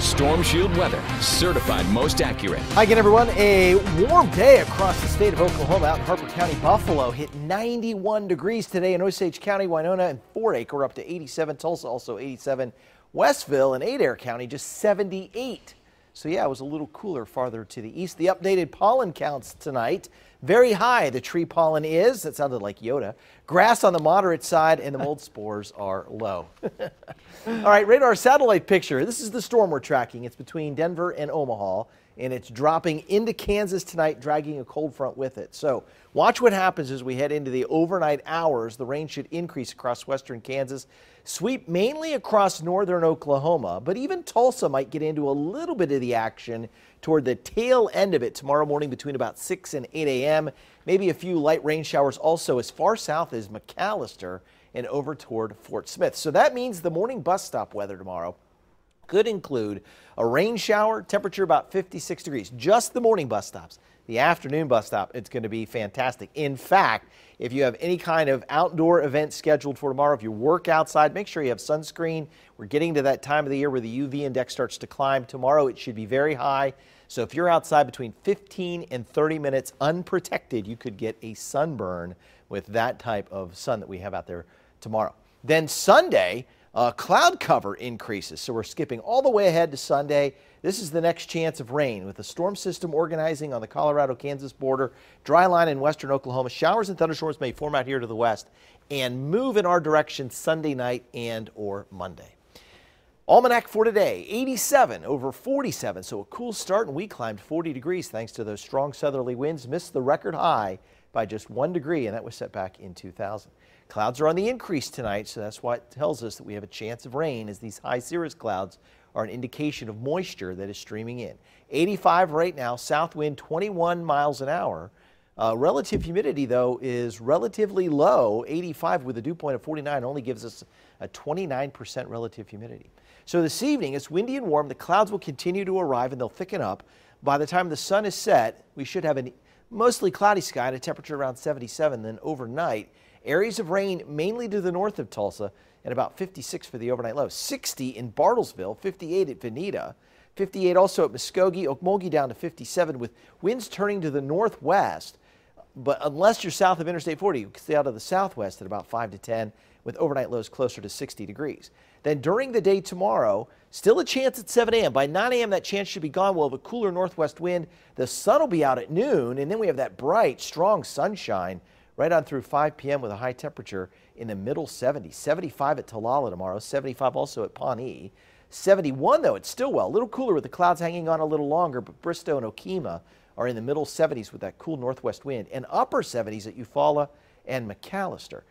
Storm Shield weather, certified most accurate. Hi again, everyone. A warm day across the state of Oklahoma out in Harper County, Buffalo hit 91 degrees today in Osage County, Winona, and Fort Acre up to 87. Tulsa also 87. Westville and Adair County just 78. So yeah, it was a little cooler farther to the east. The updated pollen counts tonight, very high the tree pollen is. That sounded like Yoda. Grass on the moderate side and the mold spores are low. All right, radar satellite picture. This is the storm we're tracking. It's between Denver and Omaha and it's dropping into Kansas tonight, dragging a cold front with it. So watch what happens as we head into the overnight hours. The rain should increase across western Kansas, sweep mainly across northern Oklahoma, but even Tulsa might get into a little bit of the action toward the tail end of it tomorrow morning between about 6 and 8 a.m. Maybe a few light rain showers also as far south as McAllister and over toward Fort Smith. So that means the morning bus stop weather tomorrow could include a rain shower, temperature about 56 degrees. Just the morning bus stops. The afternoon bus stop, it's going to be fantastic. In fact, if you have any kind of outdoor event scheduled for tomorrow, if you work outside, make sure you have sunscreen. We're getting to that time of the year where the UV index starts to climb. Tomorrow, it should be very high. So if you're outside between 15 and 30 minutes unprotected, you could get a sunburn with that type of sun that we have out there tomorrow. Then Sunday, uh, cloud cover increases, so we're skipping all the way ahead to Sunday. This is the next chance of rain with a storm system organizing on the Colorado-Kansas border. Dry line in western Oklahoma. Showers and thunderstorms may form out here to the west and move in our direction Sunday night and or Monday. Almanac for today, 87 over 47, so a cool start, and we climbed 40 degrees thanks to those strong southerly winds. Missed the record high by just one degree, and that was set back in 2000. Clouds are on the increase tonight, so that's why it tells us that we have a chance of rain, as these high cirrus clouds are an indication of moisture that is streaming in. 85 right now, south wind 21 miles an hour. Uh, relative humidity, though, is relatively low. 85 with a dew point of 49 only gives us a 29% relative humidity. So this evening, it's windy and warm. The clouds will continue to arrive and they'll thicken up. By the time the sun is set, we should have a mostly cloudy sky and a temperature around 77. Then overnight, areas of rain mainly to the north of Tulsa and about 56 for the overnight low. 60 in Bartlesville, 58 at Veneta, 58 also at Muskogee, Okmulgee down to 57 with winds turning to the northwest but unless you're south of Interstate 40, you stay out of the southwest at about 5 to 10 with overnight lows closer to 60 degrees. Then during the day tomorrow, still a chance at 7 a.m. By 9 a.m., that chance should be gone. We'll have a cooler northwest wind. The sun will be out at noon, and then we have that bright, strong sunshine right on through 5 p.m. with a high temperature in the middle 70s. 75 at Talala tomorrow, 75 also at Pawnee. 71 though it's still well a little cooler with the clouds hanging on a little longer, but Bristow and Okima are in the middle 70s with that cool northwest wind and upper 70s at Eufaula and McAllister.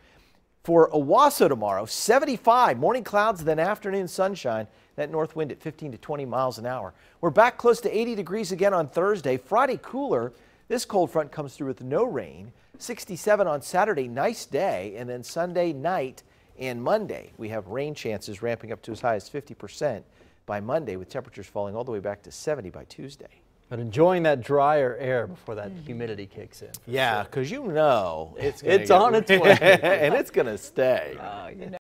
For Owasso tomorrow, 75, morning clouds, then afternoon sunshine. That north wind at 15 to 20 miles an hour. We're back close to 80 degrees again on Thursday. Friday cooler. This cold front comes through with no rain. 67 on Saturday, nice day. And then Sunday night and Monday, we have rain chances ramping up to as high as 50% by Monday, with temperatures falling all the way back to 70 by Tuesday. But enjoying that drier air before that mm-hmm. humidity kicks in. Yeah, because sure. you know it's, it's on its way. and it's going to stay. Oh, you know.